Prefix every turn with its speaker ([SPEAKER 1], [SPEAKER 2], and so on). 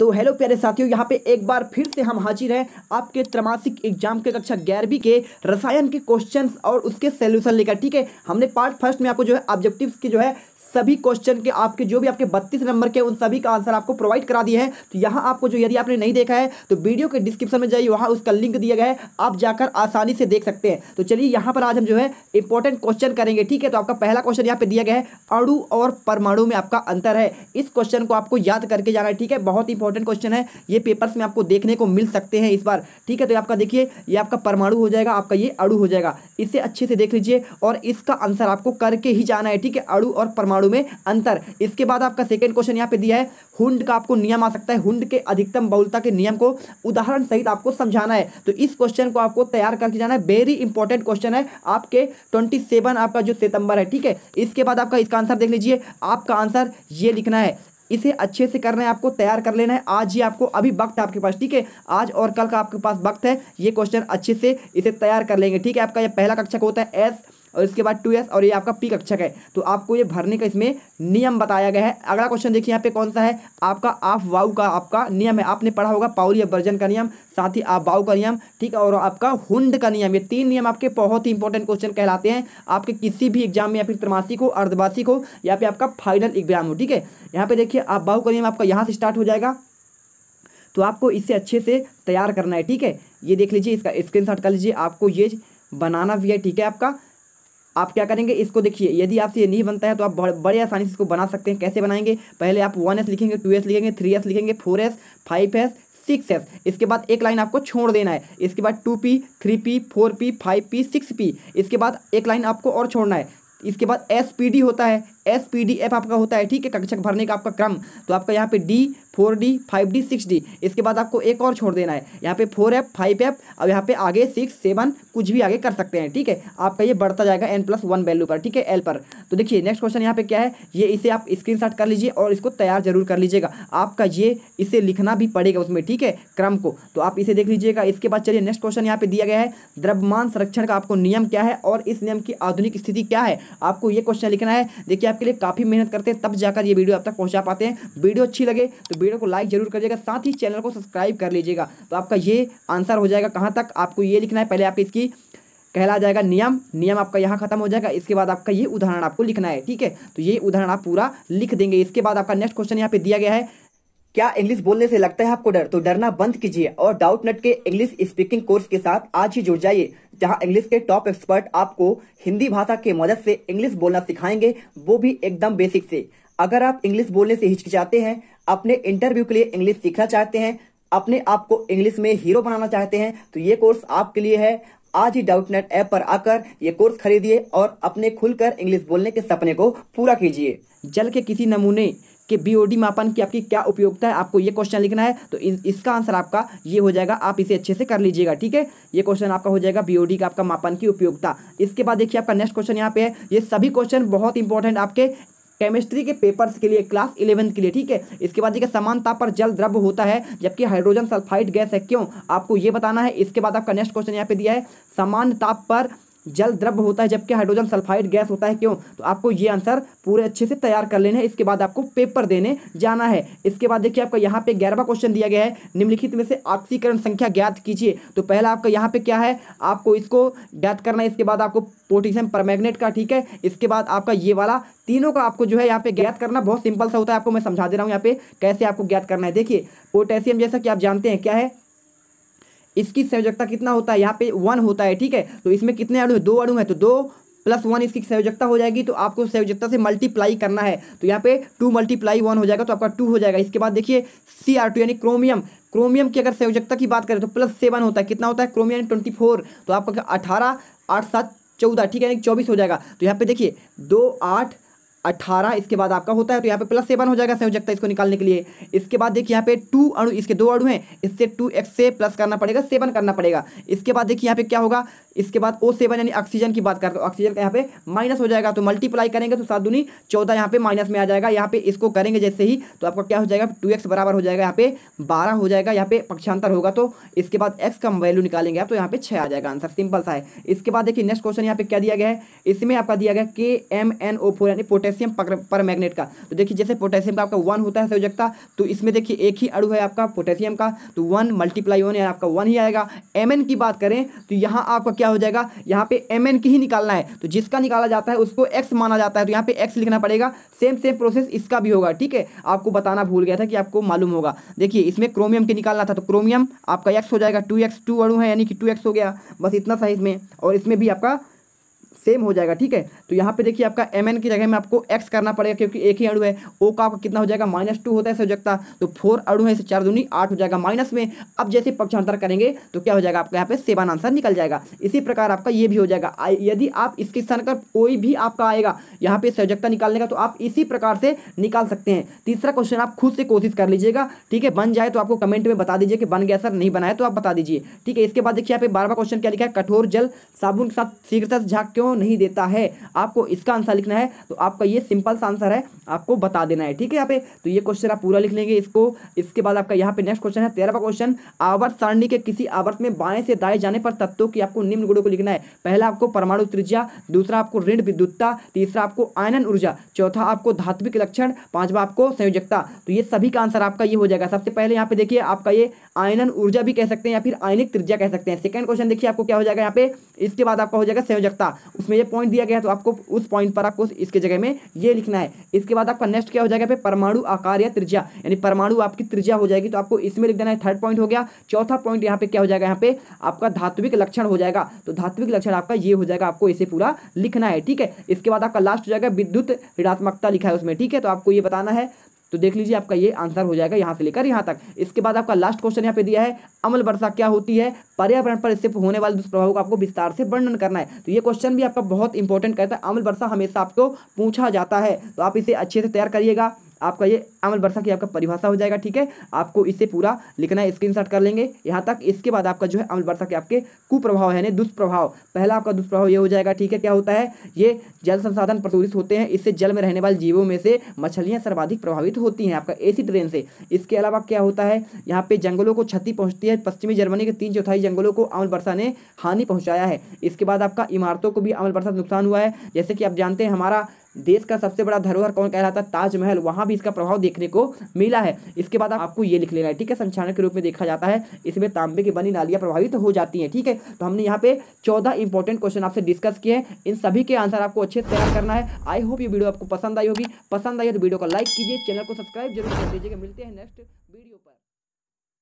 [SPEAKER 1] तो हेलो प्यारे साथियों यहाँ पे एक बार फिर से हम हाजिर हैं आपके त्रमासिक एग्जाम के कक्षा ग्यारहवीं के रसायन के क्वेश्चंस और उसके सोल्यूशन लेकर ठीक है हमने पार्ट फर्स्ट में आपको जो है ऑब्जेक्टिव्स की जो है सभी क्वेश्चन के आपके जो भी आपके बत्तीस नंबर के उन सभी का आंसर आपको प्रोवाइड करा दिए हैं तो यहाँ आपको जो यदि आपने नहीं देखा है तो वीडियो के डिस्क्रिप्शन में जाइए वहाँ उसका लिंक दिया गया है आप जाकर आसानी से देख सकते हैं तो चलिए यहाँ पर आज हम जो है इंपॉर्टेंट क्वेश्चन करेंगे ठीक है तो आपका पहला क्वेश्चन यहाँ पर दिया गया है अड़ू और परमाणु में आपका अंतर है इस क्वेश्चन को आपको याद करके जाना है ठीक है बहुत इंपॉर्टेंट इंपॉर्टेंट क्वेश्चन है ये पेपर्स में आपको देखने को मिल सकते हैं इस बार ठीक है तो आपका देखिए ये आपका परमाणु हो जाएगा आपका ये अड़ु हो जाएगा इसे अच्छे से देख लीजिए और इसका आंसर आपको करके ही जाना है ठीक है अड़ु और परमाणु में अंतर इसके बाद आपका सेकेंड क्वेश्चन यहाँ पे दिया है हुंड का आपको नियम आ सकता है हुंड के अधिकतम बहुलता के नियम को उदाहरण सहित आपको समझाना है तो इस क्वेश्चन को आपको तैयार करके जाना है वेरी इंपॉर्टेंट क्वेश्चन है आपके ट्वेंटी सेवन आपका जो सितंबर है ठीक है इसके बाद आपका इसका आंसर देख लीजिए आपका आंसर ये लिखना है इसे अच्छे से करना है आपको तैयार कर लेना है आज ही आपको अभी वक्त है आपके पास ठीक है आज और कल का आपके पास वक्त है ये क्वेश्चन अच्छे से इसे तैयार कर लेंगे ठीक है आपका यह पहला कक्षक होता है एस और इसके बाद टू एस और ये आपका पी कक्षक है तो आपको ये भरने का इसमें नियम बताया गया है अगला क्वेश्चन देखिए यहाँ पे कौन सा है आपका आफ वाऊ का आपका नियम है आपने पढ़ा होगा पाउरी वर्जन का नियम साथ ही आप वाऊ का नियम ठीक है और आपका हुंड का नियम ये तीन नियम आपके बहुत ही इंपॉर्टेंट क्वेश्चन कहलाते हैं आपके किसी भी एग्जाम में या फिर त्रमासिक हो अर्धवासिक हो या फिर आपका फाइनल एग्जाम हो ठीक है यहाँ पे देखिए आप बाहू का नियम आपका यहाँ से स्टार्ट हो जाएगा तो आपको इसे अच्छे से तैयार करना है ठीक है ये देख लीजिए इसका स्क्रीन कर लीजिए आपको ये बनाना भी है ठीक है आपका आप क्या करेंगे इसको देखिए यदि आपसे ये नहीं बनता है तो आप बड़े आसानी से इसको बना सकते हैं कैसे बनाएंगे पहले आप वन एस लिखेंगे टू एस लिखेंगे थ्री एस लिखेंगे four S five S six S इसके बाद एक लाइन आपको छोड़ देना है इसके बाद two P three P four P five P six P इसके बाद एक लाइन आपको और छोड़ना है इसके बाद एस पी डी होता है एस पी डी एफ आपका होता है ठीक है कक्षक भरने का आपका क्रम तो आपका यहाँ पे D four D five D six D इसके बाद आपको एक और छोड़ देना है यहाँ पे फोर एफ फाइव एफ अब यहाँ पे आगे सिक्स सेवन कुछ भी आगे कर सकते हैं ठीक है आपका ये बढ़ता जाएगा एन प्लस वन वैल्यू पर ठीक है एल पर तो देखिए नेक्स्ट क्वेश्चन यहाँ पे क्या है ये इसे आप स्क्रीन कर लीजिए और इसको तैयार जरूर कर लीजिएगा आपका ये इसे लिखना भी पड़ेगा उसमें ठीक है क्रम को तो आप इसे देख लीजिएगा इसके बाद चलिए नेक्स्ट क्वेश्चन यहाँ पे दिया गया है द्रव्यमान संरक्षण का आपको नियम क्या है और इस नियम की आधुनिक स्थिति क्या है आपको ये क्वेश्चन लिखना है देखिए आप आपके लिए काफ़ी मेहनत करते हैं तब जाकर ये वीडियो आप तक पहुंचा पाते हैं वीडियो अच्छी लगे तो वीडियो को लाइक जरूर करिएगा साथ ही चैनल को सब्सक्राइब कर लीजिएगा तो आपका ये आंसर हो जाएगा कहाँ तक आपको ये लिखना है पहले आपकी इसकी कहला जाएगा नियम नियम आपका यहाँ खत्म हो जाएगा इसके बाद आपका ये उदाहरण आपको लिखना है ठीक है तो ये उदाहरण आप पूरा लिख देंगे इसके बाद आपका नेक्स्ट क्वेश्चन यहाँ पे दिया गया है क्या इंग्लिश बोलने से लगता है आपको डर तो डरना बंद कीजिए और डाउट नट के इंग्लिश स्पीकिंग कोर्स के साथ आज ही जुड़ जाइए जहां इंग्लिश के टॉप एक्सपर्ट आपको हिंदी भाषा के मदद से इंग्लिश बोलना सिखाएंगे वो भी एकदम बेसिक से अगर आप इंग्लिश बोलने से हिचकिचाते हैं अपने इंटरव्यू के लिए इंग्लिश सीखना चाहते हैं अपने आप को इंग्लिश में हीरो बनाना चाहते हैं तो ये कोर्स आपके लिए है आज ही डाउटनेट ऐप पर आकर ये कोर्स खरीदिए और अपने खुलकर इंग्लिश बोलने के सपने को पूरा कीजिए जल के किसी नमूने कि बीओडी मापन की आपकी क्या उपयोगिता है आपको ये क्वेश्चन लिखना है तो इस, इसका आंसर आपका ये हो जाएगा आप इसे अच्छे से कर लीजिएगा ठीक है ये क्वेश्चन आपका हो जाएगा बीओडी का आपका मापन की उपयोगिता इसके बाद देखिए आपका नेक्स्ट क्वेश्चन यहाँ पे है ये सभी क्वेश्चन बहुत इंपॉर्टेंट आपके केमिस्ट्री के पेपर्स के लिए क्लास इलेवंथ के लिए ठीक है इसके बाद देखिए समान ताप पर जल द्रव्य होता है जबकि हाइड्रोजन सल्फाइड गैस है क्यों आपको ये बताना है इसके बाद आपका नेक्स्ट क्वेश्चन यहाँ पे दिया है समान ताप पर जल द्रव्य होता है जबकि हाइड्रोजन सल्फाइड गैस होता है क्यों तो आपको ये आंसर पूरे अच्छे से तैयार कर लेने हैं इसके बाद आपको पेपर देने जाना है इसके बाद देखिए आपका यहाँ पे ग्यारहवा क्वेश्चन दिया गया है निम्नलिखित में से ऑक्सीकरण संख्या ज्ञात कीजिए तो पहला आपका यहाँ पे क्या है आपको इसको ज्ञात करना है इसके बाद आपको पोटेशियम पर का ठीक है इसके बाद आपका ये वाला तीनों का आपको जो है यहाँ पे ज्ञात करना बहुत सिंपल सा होता है आपको मैं समझा दे रहा हूँ यहाँ पे कैसे आपको ज्ञात करना है देखिए पोटेशियम जैसा कि आप जानते हैं क्या है इसकी संयोजकता कितना होता है यहाँ पे वन होता है ठीक है तो इसमें कितने अड़ू है दो अड़ू है तो दो प्लस वन इसकी संयोजकता हो जाएगी तो आपको संयोजकता से मल्टीप्लाई करना है तो यहाँ पे टू मल्टीप्लाई वन हो जाएगा तो आपका टू हो जाएगा इसके बाद देखिए सी आर टू यानी क्रोमियम क्रोमियम की अगर संयोजकता की बात करें तो प्लस सेवन होता है कितना होता है क्रोमियम ट्वेंटी फोर तो आपका अठारह आठ सात चौदह ठीक है यानी चौबीस हो जाएगा तो यहाँ पे देखिए दो आठ अठारह इसके बाद आपका होता है तो यहाँ पे प्लस सेवन हो जाएगा संयोजकता इसको निकालने के लिए इसके बाद देखिए यहाँ पे टू अणु इसके दो अणु हैं इससे टू एक्स से प्लस करना पड़ेगा सेवन करना पड़ेगा इसके बाद देखिए यहाँ पे क्या होगा इसके बाद ओ सेवन यानी ऑक्सीजन की बात करते तो ऑक्सीजन का यहाँ पे माइनस हो जाएगा तो मल्टीप्लाई करेंगे तो सात दूनी चौदह यहाँ पे माइनस में आ जाएगा यहाँ पे इसको करेंगे जैसे ही तो आपका क्या हो जाएगा टू एक्स बराबर हो जाएगा यहाँ पे बारह हो जाएगा यहाँ पे पक्षांतर होगा तो इसके बाद एक्स का वैल्यू निकालेंगे आप तो यहाँ पे छः आ जाएगा आंसर सिंपल सा है इसके बाद देखिए नेक्स्ट क्वेश्चन यहाँ पे क्या दिया गया है इसमें आपका दिया गया के एम एन ओ फोर यानी पोटे पोटेशियम पर मैग्नेट का तो देखिए जैसे पोटेशियम का आपका वन होता है संयोजकता तो इसमें देखिए एक ही अड़ू है आपका पोटेशियम का तो वन मल्टीप्लाई वन आपका वन ही आएगा एम की बात करें तो यहाँ आपका क्या हो जाएगा यहाँ पे एम की ही निकालना है तो जिसका निकाला जाता है उसको एक्स माना जाता है तो यहाँ पे एक्स लिखना पड़ेगा सेम सेम प्रोसेस इसका भी होगा ठीक है आपको बताना भूल गया था कि आपको मालूम होगा देखिए इसमें क्रोमियम के निकालना था तो क्रोमियम आपका एक्स हो जाएगा टू एक्स टू अड़ू है यानी कि टू एक्स हो गया बस इतना साइज में और इसमें भी आपका सेम हो जाएगा ठीक है तो यहाँ पे देखिए आपका एम की जगह में आपको एक्स करना पड़ेगा क्योंकि एक ही अड़ू है ओ का आपका कितना हो जाएगा माइनस टू होता है संयोजकता तो फोर अड़ू है इसे चार दूनी आठ हो जाएगा माइनस में अब जैसे पक्षांतर करेंगे तो क्या हो जाएगा आपका यहाँ पे सेवन आंसर निकल जाएगा इसी प्रकार आपका ये भी हो जाएगा यदि आप इसके स्थान पर कोई भी आपका आएगा यहाँ पे संयोजकता निकालने का तो आप इसी प्रकार से निकाल सकते हैं तीसरा क्वेश्चन आप खुद से कोशिश कर लीजिएगा ठीक है बन जाए तो आपको कमेंट में बता दीजिए कि बन गया सर नहीं बनाया तो आप बता दीजिए ठीक है इसके बाद देखिए यहाँ पे बारहवा क्वेश्चन क्या लिखा है कठोर जल साबुन के साथ शीघ्रता झाक क्यों नहीं देता है आपको इसका आंसर लिखना है तो आपका ये सिंपल सा आंसर है आपको बता देना है ठीक है यहाँ पे तो ये क्वेश्चन आप पूरा लिख लेंगे इसको इसके बाद आपका यहाँ पे नेक्स्ट क्वेश्चन है तेरहवा क्वेश्चन आवर्त सारणी के किसी आवर्त में बाएं से दाएं जाने पर तत्वों की आपको निम्न गुणों को लिखना है पहला आपको परमाणु त्रिज्या दूसरा आपको ऋण विद्युतता तीसरा आपको आयनन ऊर्जा चौथा आपको धात्विक लक्षण पांचवा आपको संयोजकता तो ये सभी का आंसर आपका ये हो जाएगा सबसे पहले यहाँ पे देखिए आपका ये आयनन ऊर्जा भी कह सकते हैं या फिर आयनिक त्रिज्या कह सकते हैं सेकंड क्वेश्चन देखिए आपको क्या हो जाएगा यहाँ पे इसके बाद आपका हो जाएगा संयोजकता उसमें ये पॉइंट दिया गया है तो आपको उस पॉइंट पर आपको इसके जगह में ये लिखना है इसके बाद आपका नेक्स्ट क्या हो जाएगा यहाँ परमाणु आकार या त्रिज्या यानी परमाणु आपकी त्रिज्या हो जाएगी तो आपको इसमें लिख देना है थर्ड पॉइंट हो गया चौथा पॉइंट यहाँ पे क्या हो जाएगा यहाँ पे आपका धात्विक लक्षण हो जाएगा तो धात्विक लक्षण आपका ये हो जाएगा आपको इसे पूरा लिखना है ठीक है इसके बाद आपका लास्ट हो जाएगा विद्युत ऋणात्मकता लिखा है उसमें ठीक है तो आपको ये बताना है तो देख लीजिए आपका ये आंसर हो जाएगा यहाँ से लेकर यहाँ तक इसके बाद आपका लास्ट क्वेश्चन यहाँ पे दिया है अमल वर्षा क्या होती है पर्यावरण पर इससे होने वाले दुष्प्रभाव का आपको विस्तार से वर्णन करना है तो ये क्वेश्चन भी आपका बहुत इंपॉर्टेंट कहता है अमल वर्षा हमेशा आपको पूछा जाता है तो आप इसे अच्छे से तैयार करिएगा आपका ये अमल बरसा की आपका परिभाषा हो जाएगा ठीक है आपको इसे पूरा लिखना है स्क्रीन कर लेंगे यहाँ तक इसके बाद आपका जो है अमल बरसा के आपके कुप्रभाव है यानी दुष्प्रभाव पहला आपका दुष्प्रभाव ये हो जाएगा ठीक है क्या होता है ये जल संसाधन प्रदूषित होते हैं इससे जल में रहने वाले जीवों में से मछलियाँ सर्वाधिक प्रभावित होती हैं आपका एसी ट्रेन से इसके अलावा क्या होता है यहाँ पे जंगलों को क्षति पहुँचती है पश्चिमी जर्मनी के तीन चौथाई जंगलों को अमल बरसा ने हानि पहुँचाया है इसके बाद आपका इमारतों को भी अमल बरसा नुकसान हुआ है जैसे कि आप जानते हैं हमारा देश का सबसे बड़ा धरोहर कौन कहलाता है ताजमहल वहां भी इसका प्रभाव देखने को मिला है इसके बाद आपको ये लिख लेना है ठीक है संचालन के रूप में देखा जाता है इसमें तांबे की बनी नालियां प्रभावित हो जाती हैं ठीक है तो हमने यहाँ पे चौदह इंपॉर्टेंट क्वेश्चन आपसे डिस्कस किए हैं इन सभी के आंसर आपको अच्छे से तैयार करना है आई होप ये वीडियो आपको पसंद आई होगी पसंद आई तो वीडियो को लाइक कीजिए चैनल को सब्सक्राइब जरूर कर दीजिएगा मिलते हैं नेक्स्ट वीडियो पर